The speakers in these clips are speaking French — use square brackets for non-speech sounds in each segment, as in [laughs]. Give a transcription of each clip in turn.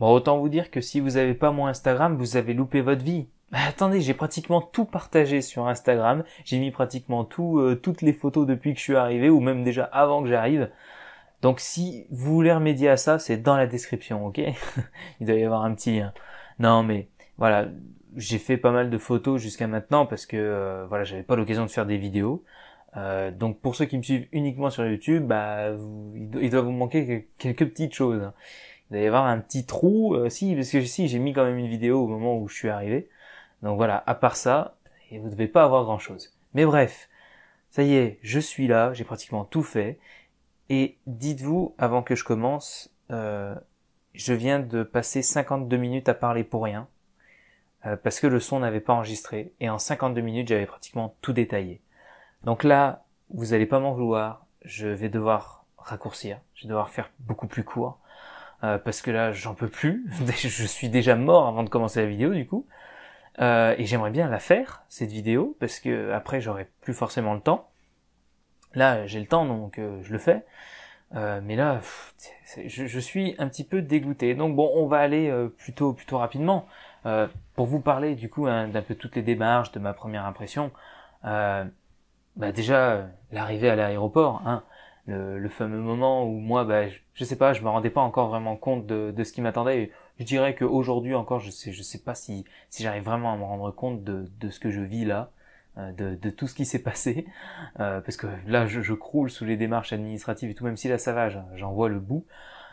Bon, autant vous dire que si vous n'avez pas mon Instagram, vous avez loupé votre vie. Bah, attendez, j'ai pratiquement tout partagé sur Instagram. J'ai mis pratiquement tout, euh, toutes les photos depuis que je suis arrivé, ou même déjà avant que j'arrive. Donc si vous voulez remédier à ça, c'est dans la description, ok [laughs] Il doit y avoir un petit lien. Non, mais voilà, j'ai fait pas mal de photos jusqu'à maintenant parce que euh, voilà, j'avais pas l'occasion de faire des vidéos. Euh, donc pour ceux qui me suivent uniquement sur YouTube, bah, vous, il doit vous manquer quelques petites choses allez voir un petit trou. Euh, si, parce que si, j'ai mis quand même une vidéo au moment où je suis arrivé. Donc voilà, à part ça, vous ne devez pas avoir grand-chose. Mais bref, ça y est, je suis là, j'ai pratiquement tout fait. Et dites-vous, avant que je commence, euh, je viens de passer 52 minutes à parler pour rien, euh, parce que le son n'avait pas enregistré, et en 52 minutes, j'avais pratiquement tout détaillé. Donc là, vous n'allez pas m'en vouloir, je vais devoir raccourcir, je vais devoir faire beaucoup plus court, euh, parce que là j'en peux plus, [laughs] je suis déjà mort avant de commencer la vidéo du coup, euh, et j'aimerais bien la faire cette vidéo parce que après j'aurai plus forcément le temps. Là j'ai le temps donc euh, je le fais, mais là je, suis un petit peu dégoûté. Donc bon on va aller plutôt plutôt rapidement pour vous parler du coup hein, d'un peu toutes les démarches de ma première impression. bah déjà l'arrivée à l'aéroport. Hein, le, fameux moment où moi, bah, je, ne sais pas, je me rendais pas encore vraiment compte de, de ce qui m'attendait. Je dirais qu'aujourd'hui encore, je sais, je sais pas si, si j'arrive vraiment à me rendre compte de, de ce que je vis là, euh, de, de, tout ce qui s'est [laughs] passé, euh, parce que là, je, croule sous les démarches administratives et tout, même si là ça va, j'en vois le bout,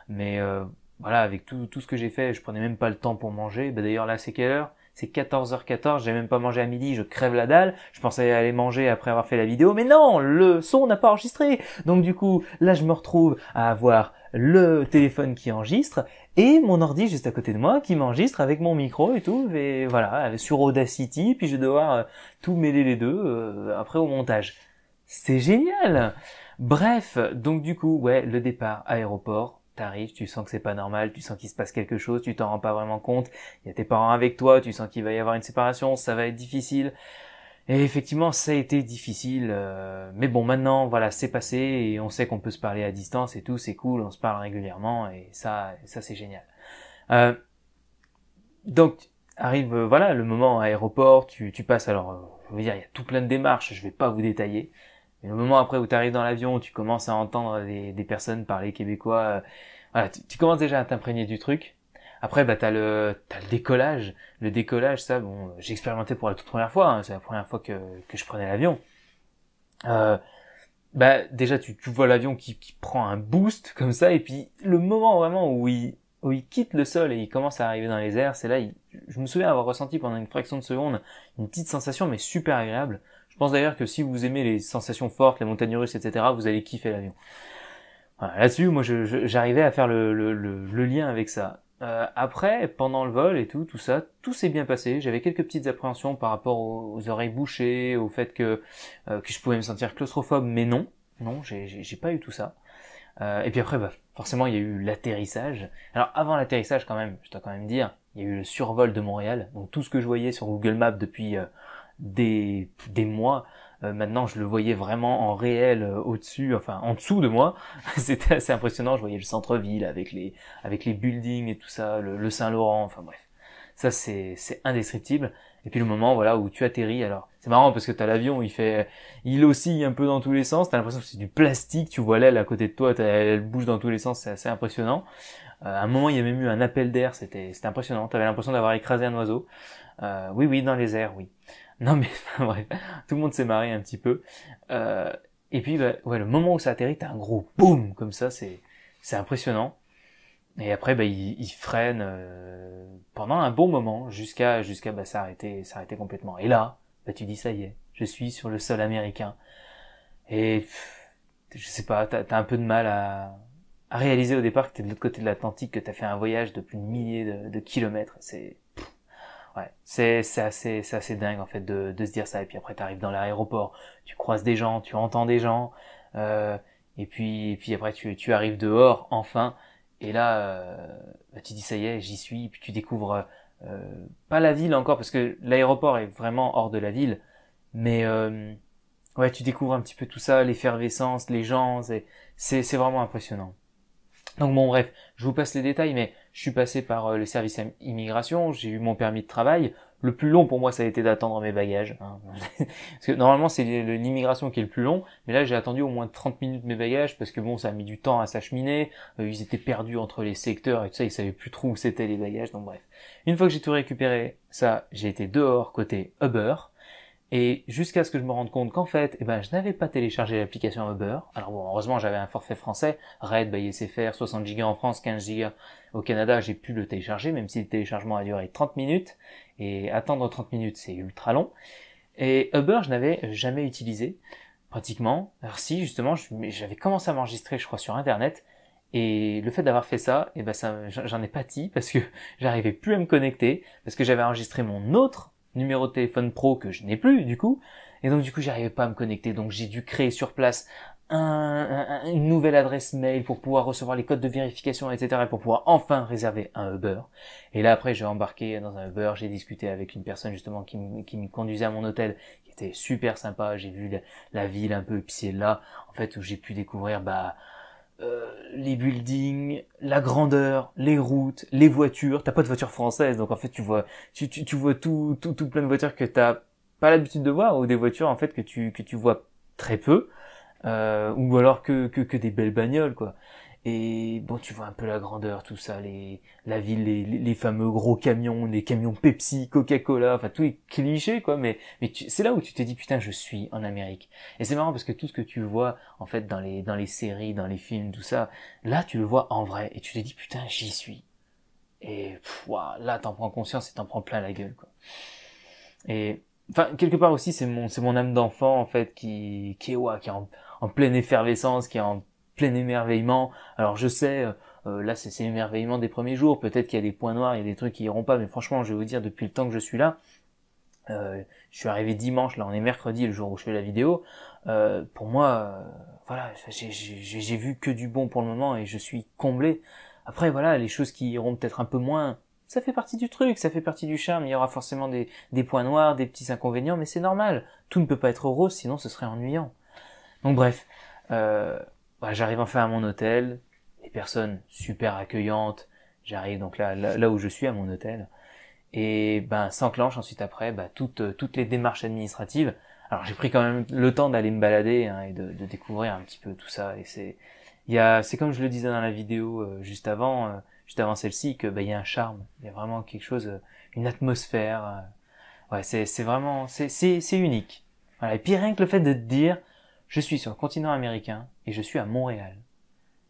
mais euh, voilà, avec tout, tout ce que j'ai fait, je prenais même pas le temps pour manger. Bah, d'ailleurs là, c'est quelle heure c'est 14h14, j'ai même pas mangé à midi, je crève la dalle, je pensais aller manger après avoir fait la vidéo, mais non, le son n'a pas enregistré. Donc du coup, là je me retrouve à avoir le téléphone qui enregistre et mon ordi juste à côté de moi qui m'enregistre avec mon micro et tout et voilà sur Audacity puis je vais devoir euh, tout mêler les deux euh, après au montage c'est génial bref donc du coup ouais le départ aéroport t'arrives, tu sens que c'est pas normal, tu sens qu'il se passe quelque chose, tu t'en rends pas vraiment compte, il y a tes parents avec toi, tu sens qu'il va y avoir une séparation, ça va être difficile. Et effectivement, ça a été difficile, euh, mais bon, maintenant, voilà, c'est passé et on sait qu'on peut se parler à distance et tout, c'est cool, on se parle régulièrement et ça, ça c'est génial. Euh, donc arrive, euh, voilà, le moment aéroport, tu, tu passes alors je veux dire, il y a tout plein de démarches, je vais pas vous détailler. Et le moment après où tu arrives dans l'avion, où tu commences à entendre des, personnes parler québécois, euh, voilà, tu, commences déjà à t'imprégner du truc. Après, bah, t'as le, as le décollage. Le décollage, ça, bon, j'ai expérimenté pour la toute première fois. Hein. c'est la première fois que, que je prenais l'avion. Euh, bah, déjà, tu, tu vois l'avion qui, qui prend un boost comme ça, et puis le moment vraiment où il, où il quitte le sol et il commence à arriver dans les airs, c'est là, je me souviens avoir ressenti pendant une fraction de seconde une petite sensation, mais super agréable. Je pense d'ailleurs que si vous aimez les sensations fortes, les montagnes russes, etc., vous allez kiffer l'avion. Voilà, Là-dessus, moi, j'arrivais à faire le, lien avec ça. Euh, après, pendant le vol et tout, tout ça, tout s'est bien passé. J'avais quelques petites appréhensions par rapport aux, oreilles bouchées, au fait que, euh, que je pouvais me sentir claustrophobe, mais non, non, j'ai pas eu tout ça. Euh, et puis après, bah, forcément, il y a eu l'atterrissage. Alors avant l'atterrissage, quand même, je dois quand même dire, il y a eu le survol de Montréal. Donc tout ce que je voyais sur Google Maps depuis des, des mois. Euh, maintenant, je le voyais vraiment en réel euh, au-dessus, enfin en dessous de moi. [laughs] C'était assez impressionnant. Je voyais le centre-ville avec les avec les buildings et tout ça, le, Saint-Laurent. Enfin bref, ça c'est c'est indescriptible. Et puis le moment voilà où tu atterris. Alors c'est marrant parce que t'as l'avion, il fait, il oscille un peu dans tous les sens. T'as l'impression que c'est du plastique. Tu vois l'aile à côté de toi, elle bouge dans tous les sens. C'est assez impressionnant. Euh, à un moment, il y a même eu un appel d'air. C'était c'était impressionnant. T'avais l'impression d'avoir écrasé un oiseau. oui oui dans les airs oui. Non mais [laughs] bref, tout le monde s'est marré un petit peu. Euh, et puis bah, ouais, le moment où ça atterrit, t'as un gros boum comme ça, c'est c'est impressionnant. Et après, bah, il, il freine euh, pendant un bon moment jusqu'à jusqu'à bah, s'arrêter s'arrêter complètement. Et là, bah, tu dis ça y est, je suis sur le sol américain. Et je sais pas, t'as as un peu de mal à, réaliser au départ que t'es de l'autre côté de l'Atlantique, que t'as fait un voyage de plus de milliers de kilomètres. C'est Ouais, c'est assez, assez dingue en fait de, se dire ça. Et puis après, tu arrives dans l'aéroport, tu croises des gens, tu entends des gens, euh, et puis puis après tu, arrives dehors enfin, et là euh, bah, tu dis ça y est, j'y suis. Et puis tu découvres euh, pas la ville encore parce que l'aéroport est vraiment hors de la ville, mais ouais, tu découvres un petit peu tout ça, l'effervescence, les gens, c'est c'est vraiment impressionnant. Donc bon bref, je vous passe les détails, mais je suis passé par euh, le service immigration, j'ai eu mon permis de travail. Le plus long pour moi, ça a été d'attendre mes bagages. Hein. [laughs] parce que normalement, c'est l'immigration qui est le plus long. Mais là, j'ai attendu au moins 30 minutes mes bagages parce que bon, ça a mis du temps à s'acheminer. Euh, ils étaient perdus entre les secteurs et tout ça. Ils savaient plus trop où c'était les bagages. Donc bref. Une fois que j'ai tout récupéré, ça, j'ai été dehors côté Uber. Et jusqu'à ce que je me rende compte qu'en fait, eh ben, je n'avais pas téléchargé l'application Uber. Alors bon, heureusement, j'avais un forfait français, Red by SFR, 60 Go en France, 15 Go au Canada, j'ai pu le télécharger, même si le téléchargement a duré 30 minutes. Et attendre 30 minutes, c'est ultra long. Et Uber, je n'avais jamais utilisé, pratiquement. Alors si, justement, j'avais commencé à m'enregistrer, je crois, sur Internet. Et le fait d'avoir fait ça, eh ben, ça j'en ai pâti parce que [laughs] j'arrivais plus à me connecter, parce que j'avais enregistré mon autre numéro de téléphone pro que je n'ai plus du coup. Et donc du coup, j'arrivais pas à me connecter, donc j'ai dû créer sur place un, une nouvelle adresse mail pour pouvoir recevoir les codes de vérification, etc. pour pouvoir enfin réserver un Uber. Et là après, j'ai embarqué dans un Uber, j'ai discuté avec une personne justement qui, qui me conduisait à mon hôtel, qui était super sympa. J'ai vu la, ville un peu puis là, en fait, où j'ai pu découvrir bah euh, les buildings, la grandeur, les routes, les voitures. T'as pas de voiture française, donc en fait tu vois, tu, tu, tu vois tout, tout, plein de voitures que t'as pas l'habitude de voir ou des voitures en fait que tu que tu vois très peu euh, ou alors que, que, que des belles bagnoles quoi. Et bon, tu vois un peu la grandeur, tout ça, les, la ville, les, les fameux gros camions, les camions Pepsi, Coca-Cola, enfin tout est cliché quoi. Mais, mais c'est là où tu te dis putain, je suis en Amérique. Et c'est marrant parce que tout ce que tu vois en fait dans les dans les séries, dans les films, tout ça, là tu le vois en vrai et tu te dis putain, j'y suis. Et voilà là t'en prends conscience et t'en prends plein la gueule quoi. Et enfin quelque part aussi c'est mon c'est mon âme d'enfant en fait qui qui est qui est en, en pleine effervescence, qui est en plein émerveillement. Alors je sais, euh, euh, là c'est l'émerveillement des premiers jours, peut-être qu'il y a des points noirs, il y a des trucs qui iront pas, mais franchement je vais vous dire, depuis le temps que je suis là, euh, je suis arrivé dimanche, là on est mercredi, le jour où je fais la vidéo, euh, pour moi, voilà, j'ai vu que du bon pour le moment et je suis comblé. Après voilà, les choses qui iront peut-être un peu moins, ça fait partie du truc, ça fait partie du charme. Il y aura forcément des, des points noirs, des petits inconvénients, mais c'est normal. Tout ne peut pas être rose, sinon ce serait ennuyant. Donc bref, euh, bah, j'arrive enfin à mon hôtel, les personnes super accueillantes, j'arrive donc là, là, où je suis à mon hôtel, et ben s'enclenche ensuite après bah, toutes, toutes les démarches administratives. Alors j'ai pris quand même le temps d'aller me balader hein, et de, de, découvrir un petit peu tout ça, et c'est il y a, c'est comme je le disais dans la vidéo euh, juste avant, euh, juste avant celle-ci, que bah, il y a un charme, il y a vraiment quelque chose, euh, une atmosphère. ouais, c'est, c'est vraiment, c'est, c'est, c'est unique. Voilà. Et puis rien que le fait de te dire, je suis sur le continent américain et je suis à Montréal.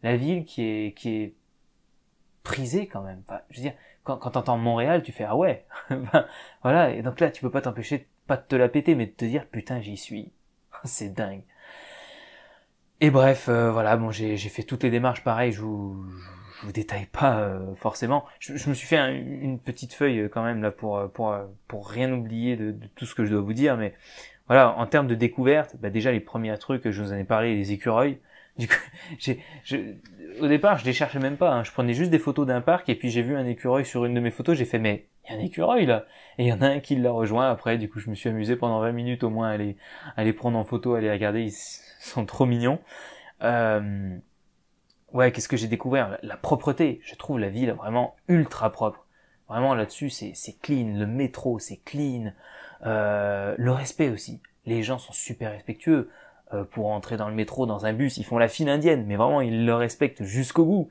La ville qui est, qui est prisée quand même. je veux dire, quand, quand t'entends Montréal, tu fais ah ouais. [laughs] Ben, voilà. Et donc là, tu peux pas t'empêcher, pas de te la péter, mais de te dire putain, j'y suis. [laughs] C'est dingue. Et bref, euh, voilà, bon, j'ai fait toutes les démarches pareil, je vous, vous détaille pas euh, forcément. Je, me suis fait une petite feuille euh, quand même là pour pour pour rien oublier de, de, tout ce que je dois vous dire, mais voilà, en termes de découverte, bah déjà les premiers trucs, je vous en ai parlé, les écureuils. Du coup, [laughs] j'ai, au départ, je les cherchais même pas. Hein. Je prenais juste des photos d'un parc et puis j'ai vu un écureuil sur une de mes photos. J'ai fait mais il y a un écureuil là et il y en a un qui l'a rejoint après. Du coup, je me suis amusé pendant 20 minutes au moins à les, prendre en photo, à les regarder. Ils sont trop mignons. Euh, ouais, qu'est-ce que j'ai découvert la, propreté. Je trouve la ville vraiment ultra propre. Vraiment là-dessus, c'est, c'est clean. Le métro, c'est clean. Euh, le respect aussi. Les gens sont super respectueux. Euh, pour entrer dans le métro, dans un bus, ils font la file indienne, mais vraiment, ils le respectent jusqu'au bout.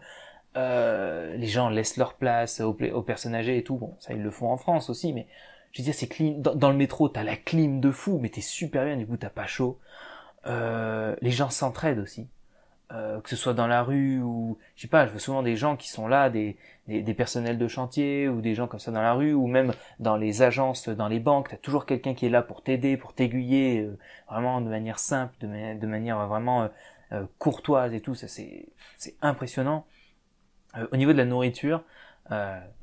Euh, les gens laissent leur place aux, personnes âgées et tout. Bon, ça, ils le font en France aussi, mais je veux dire, c'est clean. Dans, dans, le métro, t'as la clim de fou, mais t'es super bien, du coup, t'as pas chaud. les gens s'entraident aussi. Euh, que ce soit dans la rue ou je sais pas, je vois souvent des gens qui sont là, des, des, personnels de chantier ou des gens comme ça dans la rue ou même dans les agences, dans les banques, t'as toujours quelqu'un qui est là pour t'aider, pour t'aiguiller, euh, vraiment de manière simple, de, manière vraiment euh, courtoise et tout, ça c'est impressionnant. au niveau de la nourriture,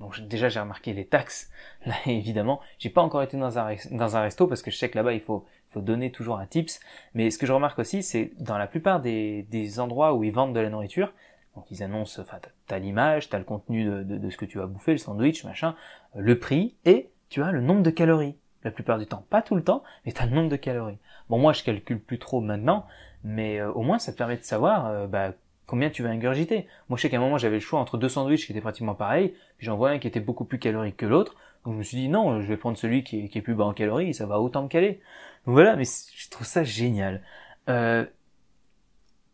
donc déjà j'ai remarqué les taxes, [laughs] là évidemment, j'ai pas encore été dans un, dans un resto parce que je sais que là-bas il faut donner toujours un tips. Mais ce que je remarque aussi, c'est dans la plupart des, endroits où ils vendent de la nourriture, donc ils annoncent, enfin, t'as l'image, t'as le contenu de, ce que tu vas bouffer, le sandwich, machin, le prix, et tu as le nombre de calories. La plupart du temps, pas tout le temps, mais t'as le nombre de calories. Bon, moi, je calcule plus trop maintenant, mais euh, au moins, ça te permet de savoir euh, bah, combien tu vas ingurgiter. Moi, je sais qu'à un moment, j'avais le choix entre deux sandwichs qui étaient pratiquement pareils, puis j'en vois un qui était beaucoup plus calorique que l'autre. Donc je me suis dit non, je vais prendre celui qui est, qui est plus bas en calories, ça va autant me caler. Donc voilà, mais je trouve ça génial. Euh,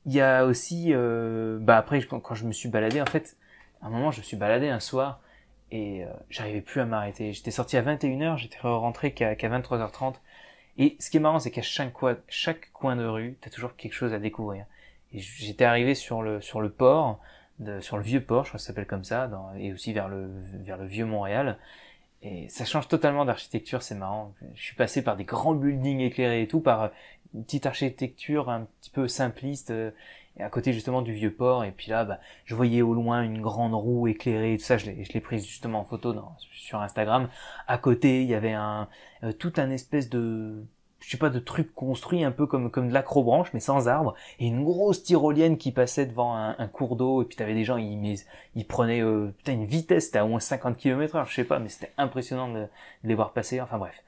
il y a aussi euh, bah après quand, je me suis baladé en fait à un moment je me suis baladé un soir et euh, j'arrivais plus à m'arrêter j'étais sorti à 21h j'étais rentré qu'à 23h30 et ce qui est marrant c'est qu'à chaque coin chaque coin de rue t'as toujours quelque chose à découvrir et j'étais arrivé sur le sur le port sur le vieux port je crois que ça s'appelle comme ça et aussi vers le vers le vieux Montréal et ça change totalement d'architecture, c'est marrant. Je suis passé par des grands buildings éclairés et tout, par euh, une petite architecture un petit peu simpliste, euh, à côté justement du vieux port. Et puis là, bah, je voyais au loin une grande roue éclairée, et tout ça. Je l'ai, je l'ai prise justement en photo dans, sur Instagram. À côté, il y avait un, euh, tout un espèce de je sais pas, de trucs construits un peu comme, comme de l'acrobranche, mais sans arbre, et une grosse tyrolienne qui passait devant un, un cours d'eau, et puis t'avais des gens, ils, ils prenaient euh, putain, une vitesse, t'as à au moins 50 km heure, je sais pas, mais c'était impressionnant de, les voir passer, enfin bref.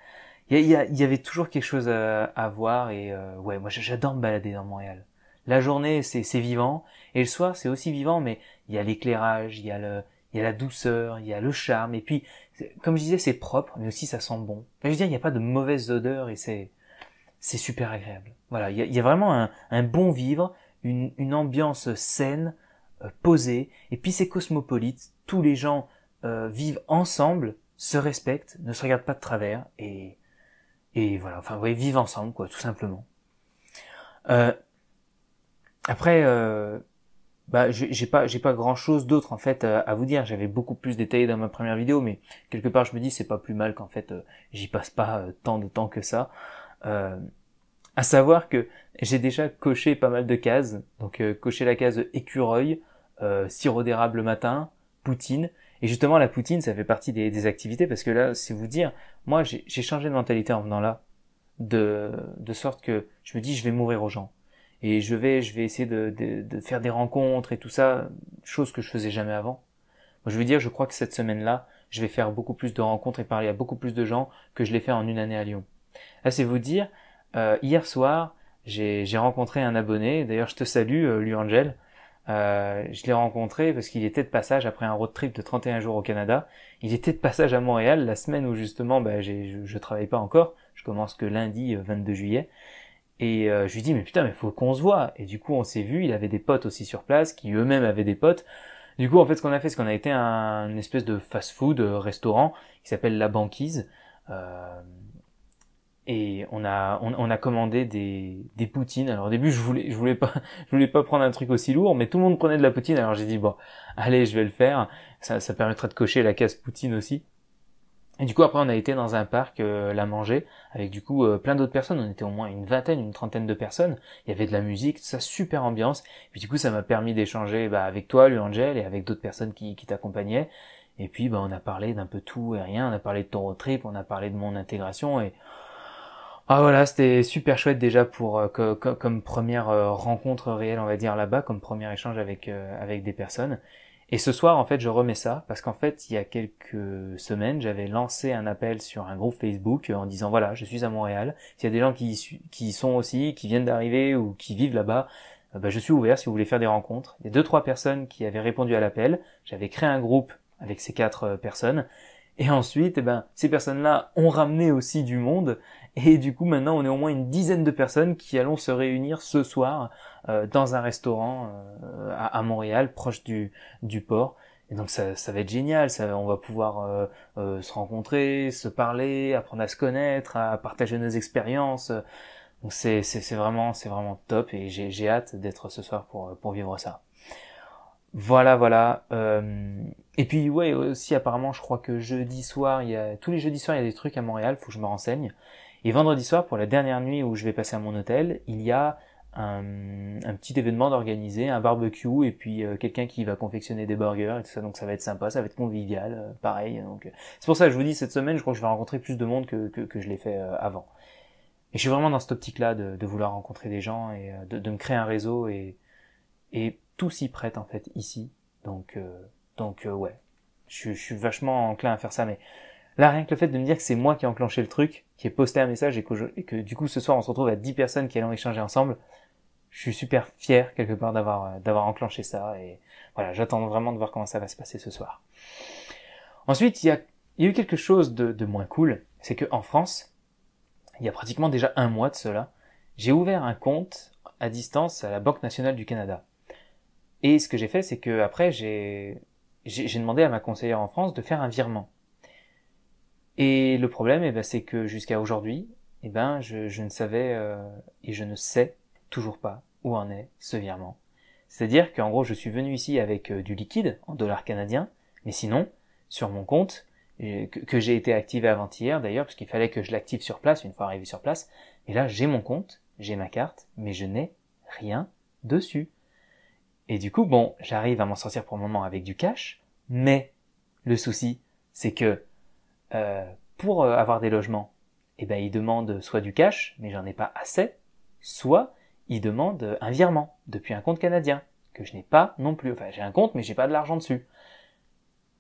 Il y, y, y, avait toujours quelque chose à, voir, et euh, ouais, moi j'adore me balader dans Montréal. La journée, c'est vivant, et le soir, c'est aussi vivant, mais il y a l'éclairage, il y a le, il y a la douceur, il y a le charme, et puis, comme je disais, c'est propre, mais aussi ça sent bon. je veux dire, il n'y a pas de mauvaise odeur, et c'est, c'est super agréable. Voilà, il y a, vraiment un, bon vivre, une, ambiance saine, euh, posée, et puis c'est cosmopolite, tous les gens euh, vivent ensemble, se respectent, ne se regardent pas de travers, et, et voilà, enfin vous voyez, vivent ensemble, quoi, tout simplement. Euh, après, bah, j'ai pas, j'ai pas grand chose d'autre en fait à vous dire. J'avais beaucoup plus détaillé dans ma première vidéo, mais quelque part je me dis c'est pas plus mal qu'en fait j'y passe pas tant de temps que ça. Euh, à savoir que j'ai déjà coché pas mal de cases, donc euh, coché la case écureuil, euh, sirop d'érable le matin, poutine. Et justement, la poutine, ça fait partie des, activités parce que là, c'est vous dire, moi, j'ai changé de mentalité en venant là, de, de sorte que je me dis, je vais mourir aux gens et je vais, je vais essayer de, de, faire des rencontres et tout ça, chose que je faisais jamais avant. je veux dire, je crois que cette semaine-là, je vais faire beaucoup plus de rencontres et parler à beaucoup plus de gens que je l'ai fait en une année à Lyon. Là, c'est vous dire, euh, hier soir, j'ai rencontré un abonné, d'ailleurs je te salue, euh, Angel. Euh, je l'ai rencontré parce qu'il était de passage après un road trip de 31 jours au Canada. Il était de passage à Montréal la semaine où justement bah, je, je travaille pas encore. Je commence que lundi 22 euh, juillet. Et je lui dis mais putain mais faut qu'on se voit. Et du coup on s'est vu. Il avait des potes aussi sur place qui eux-mêmes avaient des potes. Du coup en fait ce qu'on a fait c'est qu'on a été à un une espèce de fast-food restaurant qui s'appelle La Banquise et on a on, on a commandé des, des poutines. Alors au début, je voulais je voulais pas [laughs] je voulais pas prendre un truc aussi lourd, mais tout le monde prenait de la poutine. Alors j'ai dit bon, allez, je vais le faire. Ça, ça permettra de cocher la case poutine aussi. Et du coup après on a été dans un parc euh, la manger avec du coup euh, plein d'autres personnes, on était au moins une vingtaine, une trentaine de personnes, il y avait de la musique, ça super ambiance, et puis du coup ça m'a permis d'échanger bah, avec toi, lui et avec d'autres personnes qui, qui t'accompagnaient, et puis bah, on a parlé d'un peu tout et rien, on a parlé de ton road trip, on a parlé de mon intégration, et ah voilà, c'était super chouette déjà pour euh, comme première euh, rencontre réelle, on va dire là-bas, comme premier échange avec euh, avec des personnes. Et ce soir, en fait, je remets ça parce qu'en fait, il y a quelques semaines, j'avais lancé un appel sur un groupe Facebook en disant voilà, je suis à Montréal. S'il y a des gens qui sont aussi, qui viennent d'arriver ou qui vivent là-bas, bah je suis ouvert si vous voulez faire des rencontres. Il y a deux trois personnes qui avaient répondu à l'appel. J'avais créé un groupe avec ces quatre personnes et ensuite, eh ben, ces personnes-là ont ramené aussi du monde. Et du coup, maintenant, on est au moins une dizaine de personnes qui allons se réunir ce soir euh, dans un restaurant euh, à, Montréal, proche du, port. Et donc, ça, ça va être génial. Ça, on va pouvoir euh, se rencontrer, se parler, apprendre à se connaître, à partager nos expériences. Donc, c'est vraiment, c'est vraiment top. Et j'ai hâte d'être ce soir pour, pour vivre ça. Voilà, voilà. Euh, et puis ouais aussi apparemment je crois que jeudi soir, il y a tous les jeudis soirs il y a des trucs à Montréal, faut que je me renseigne. Et vendredi soir pour la dernière nuit où je vais passer à mon hôtel, il y a un, petit événement d'organiser, un barbecue et puis euh, quelqu'un qui va confectionner des burgers et tout ça donc ça va être sympa, ça va être convivial, euh, pareil donc c'est pour ça que je vous dis cette semaine, je crois que je vais rencontrer plus de monde que que, je l'ai fait avant. Et je suis vraiment dans cette optique là de, vouloir rencontrer des gens et de, de me créer un réseau et et tout prête en fait ici. Donc euh, donc euh, ouais, je, suis vachement enclin à faire ça. Mais là rien que le fait de me dire que c'est moi qui ai enclenché le truc, qui ai posté un message et que, du coup ce soir on se retrouve à 10 personnes qui allons échanger ensemble, je suis super fier quelque part d'avoir euh, d'avoir enclenché ça et voilà j'attends vraiment de voir comment ça va se passer ce soir. Ensuite il y a, il y a eu quelque chose de, de moins cool, c'est que en France il y a pratiquement déjà un mois de cela, j'ai ouvert un compte à distance à la Banque nationale du Canada. Et ce que j'ai fait, c'est que après, j'ai, demandé à ma conseillère en France de faire un virement. Et le problème, eh ben, c'est que jusqu'à aujourd'hui, eh ben, je, ne savais euh, et je ne sais toujours pas où en est ce virement. C'est-à-dire qu'en gros, je suis venu ici avec euh, du liquide en dollars canadiens, mais sinon, sur mon compte, que, j'ai été activé avant-hier d'ailleurs, parce qu'il fallait que je l'active sur place, une fois arrivé sur place, Et là, j'ai mon compte, j'ai ma carte, mais je n'ai rien dessus. Et du coup, bon, j'arrive à m'en sortir pour le moment avec du cash, mais le souci, c'est que euh, pour euh, avoir des logements, eh ben, ils demandent soit du cash, mais j'en ai pas assez, soit ils demandent un virement depuis un compte canadien que je n'ai pas non plus. Enfin, j'ai un compte, mais j'ai pas de l'argent dessus.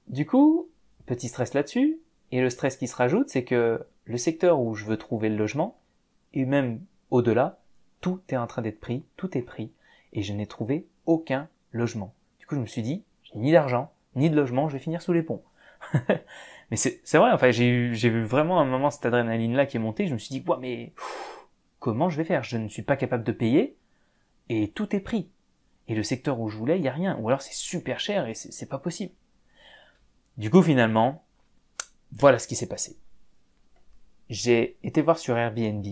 Du coup, petit stress là-dessus, et le stress qui se rajoute, c'est que le secteur où je veux trouver le logement, et même au-delà, tout est en train d'être pris, tout est pris, et je n'ai trouvé aucun logement. Du coup, je me suis dit, j'ai ni d'argent, ni de logement, je vais finir sous les ponts. [laughs] mais c'est vrai, enfin, j'ai eu, vraiment un moment cette adrénaline-là qui est montée. Je me suis dit, ouais, mais comment je vais faire Je ne suis pas capable de payer et tout est pris. Et le secteur où je voulais, il n'y a rien. Ou alors c'est super cher et c'est pas possible. Du coup, finalement, voilà ce qui s'est passé. J'ai été voir sur Airbnb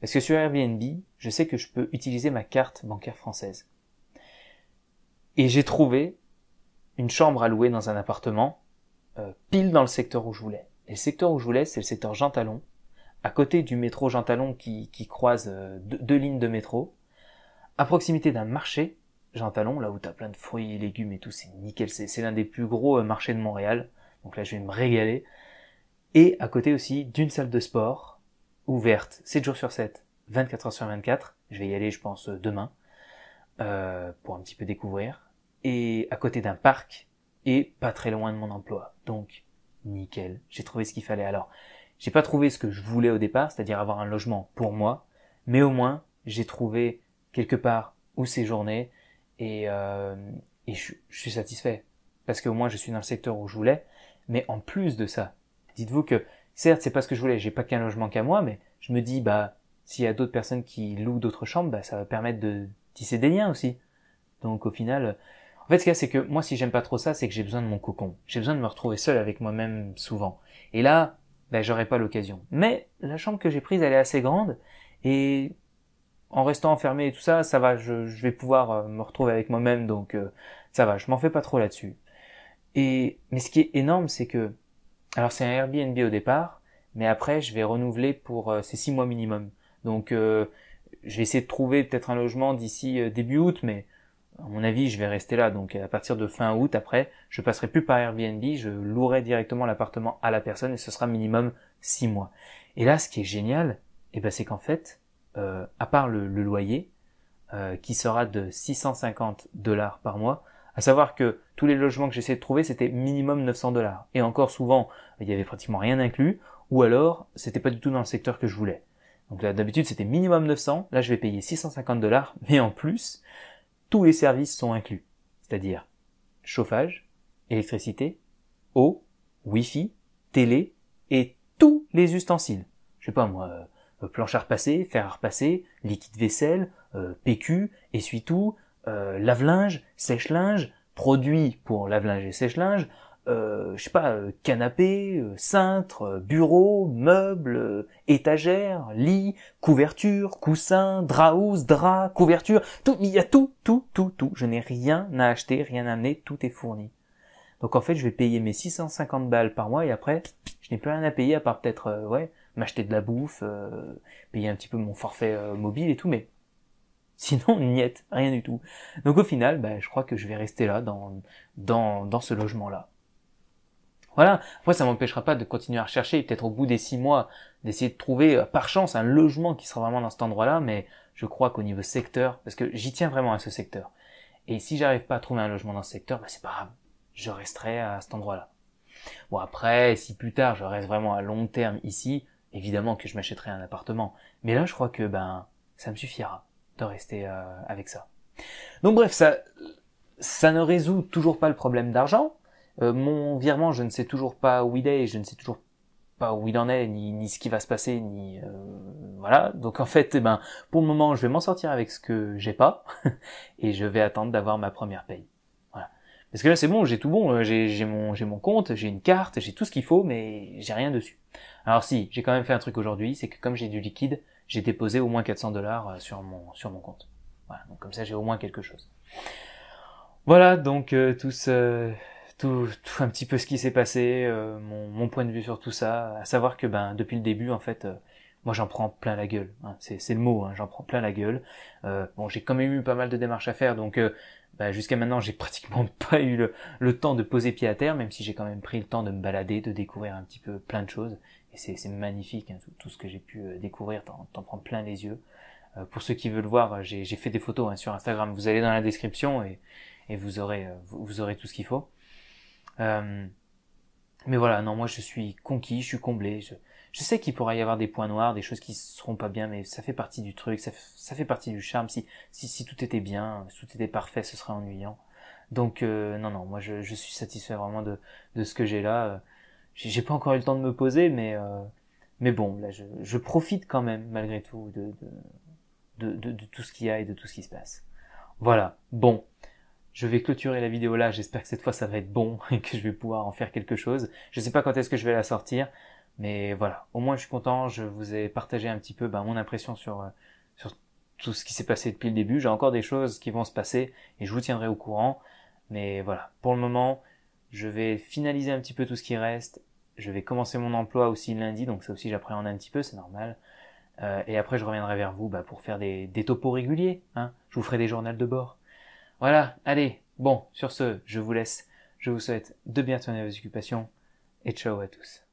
parce que sur Airbnb, je sais que je peux utiliser ma carte bancaire française. Et j'ai trouvé une chambre à louer dans un appartement, euh, pile dans le secteur où je voulais. Et le secteur où je voulais, c'est le secteur Jean Talon, à côté du métro Jean Talon qui, qui croise euh, deux, lignes de métro, à proximité d'un marché Jean Talon, là où tu as plein de fruits et légumes et tout, c'est nickel, c'est l'un des plus gros euh, marchés de Montréal, donc là je vais me régaler. Et à côté aussi d'une salle de sport, ouverte 7 jours sur 7, 24 heures sur 24, je vais y aller je pense demain, pour un petit peu découvrir et à côté d'un parc et pas très loin de mon emploi. Donc nickel, j'ai trouvé ce qu'il fallait. Alors, j'ai pas trouvé ce que je voulais au départ, c'est-à-dire avoir un logement pour moi, mais au moins j'ai trouvé quelque part où séjourner et, euh, et je, suis satisfait parce qu'au moins je suis dans le secteur où je voulais. Mais en plus de ça, dites-vous que certes c'est pas ce que je voulais, j'ai pas qu'un logement qu'à moi, mais je me dis bah s'il y a d'autres personnes qui louent d'autres chambres, bah, ça va permettre de tisser des liens aussi. Donc au final, en fait, ce qu'il y a, c'est que moi, si j'aime pas trop ça, c'est que j'ai besoin de mon cocon. J'ai besoin de me retrouver seul avec moi-même souvent. Et là, ben, j'aurais pas l'occasion. Mais la chambre que j'ai prise, elle est assez grande et en restant enfermé et tout ça, ça va, je, vais pouvoir euh, me retrouver avec moi-même, donc euh, ça va, je m'en fais pas trop là-dessus. Et mais ce qui est énorme, c'est que alors c'est un Airbnb au départ, mais après je vais renouveler pour euh, ces six mois minimum. Donc euh, je vais essayer de trouver peut-être un logement d'ici début août, mais à mon avis, je vais rester là. Donc à partir de fin août, après, je passerai plus par Airbnb, je louerai directement l'appartement à la personne et ce sera minimum six mois. Et là, ce qui est génial, et eh ben, c'est qu'en fait, euh, à part le, loyer, euh, qui sera de 650 dollars par mois, à savoir que tous les logements que j'essayais de trouver, c'était minimum 900 dollars. Et encore souvent, il y avait pratiquement rien inclus, ou alors, c'était pas du tout dans le secteur que je voulais. Donc là, d'habitude, c'était minimum 900. Là, je vais payer 650 dollars. Mais en plus, tous les services sont inclus, c'est-à-dire chauffage, électricité, eau, wifi, télé et tous les ustensiles. Je sais pas moi, euh, planche à repasser, fer à repasser, liquide vaisselle, euh, PQ, essuie-tout, euh, lave-linge, sèche-linge, produits pour lave-linge et sèche-linge, euh, je sais pas, euh, canapé, euh, cintre, euh, bureau, meuble, étagère, lit, couverture, coussin, draps, drap, couverture, tout, il y a tout, tout, tout, tout. Je n'ai rien à acheter, rien à amener, tout est fourni. Donc en fait, je vais payer mes 650 balles par mois et après, je n'ai plus rien à payer à part peut-être, ouais, m'acheter de la bouffe, payer un petit peu mon forfait mobile et tout, mais Sinon, [laughs] niette, rien du tout. Donc au final, bah, je crois que je vais rester là, dans, dans, dans ce logement-là. Voilà. Après, ça m'empêchera pas de continuer à rechercher, peut-être au bout des six mois, d'essayer de trouver euh, par chance un logement qui sera vraiment dans cet endroit-là, mais je crois qu'au niveau secteur, parce que j'y tiens vraiment à ce secteur. Et si j'arrive pas à trouver un logement dans ce secteur, bah, c'est pas grave. Je resterai à cet endroit-là. Bon après, si plus tard je reste vraiment à long terme ici, évidemment que je m'achèterai un appartement. Mais là, je crois que ben ça me suffira de rester euh, avec ça. Donc bref, ça ça ne résout toujours pas le problème d'argent, euh, mon virement, je ne sais toujours pas où il est, je ne sais toujours pas où il en est, ni, ce qui va se passer, ni euh, voilà. Donc en fait, eh ben, pour le moment, je vais m'en sortir avec ce que j'ai pas, [laughs] et je vais attendre d'avoir ma première paye. Voilà. Parce que là, c'est bon, j'ai tout bon, euh, j'ai mon, mon compte, j'ai une carte, j'ai tout ce qu'il faut, mais j'ai rien dessus. Alors si, j'ai quand même fait un truc aujourd'hui, c'est que comme j'ai du liquide, j'ai déposé au moins 400 dollars sur mon, sur mon compte. Voilà, donc comme ça j'ai au moins quelque chose. Voilà, donc tous tout, un petit peu ce qui s'est passé, euh, mon, point de vue sur tout ça, à savoir que ben depuis le début en fait, euh, moi j'en prends plein la gueule, hein. c'est le mot, hein. j'en prends plein la gueule. Euh, bon j'ai quand même eu pas mal de démarches à faire, donc ben, jusqu'à maintenant j'ai [laughs] pratiquement pas eu le, temps de poser pied à terre, même si j'ai quand même pris le temps de me balader, de découvrir un petit peu plein de choses, et c'est magnifique hein, tout, ce que j'ai pu découvrir, t'en prends plein les yeux. pour ceux qui veulent voir, j'ai fait des photos sur Instagram, vous allez dans la description et, et vous aurez vous aurez tout ce qu'il faut. Euh, mais voilà, non, moi je suis conquis, je suis comblé. Je, sais qu'il pourra y avoir des points noirs, des choses qui seront pas bien, mais ça fait partie du truc, ça, fait partie du charme. Si, si, tout était bien, si tout était parfait, ce serait ennuyant. Donc euh, non, non, moi je, suis satisfait vraiment de, ce que j'ai là. Euh, j'ai pas encore eu le temps de me poser, mais mais bon, là je, profite quand même malgré tout de, de, de tout ce qu'il y a et de tout ce qui se passe. Voilà. Bon, je vais clôturer la vidéo là. J'espère que cette fois ça va être bon [laughs] et que je vais pouvoir en faire quelque chose. Je ne sais pas quand est-ce que je vais la sortir, mais voilà. Au moins je suis content. Je vous ai partagé un petit peu bah, mon impression euh, sur tout ce qui s'est passé depuis le début. J'ai encore des choses qui vont se passer et je vous tiendrai au courant. Mais voilà. Pour le moment, je vais finaliser un petit peu tout ce qui reste. Je vais commencer mon emploi aussi lundi, donc ça aussi j'appréhende un petit peu, c'est normal. Euh, et après, je reviendrai vers vous bah, pour faire des, des topos réguliers. Hein. Je vous ferai des journaux de bord. Voilà, allez, bon, sur ce, je vous laisse. Je vous souhaite de bien tourner vos occupations et ciao à tous.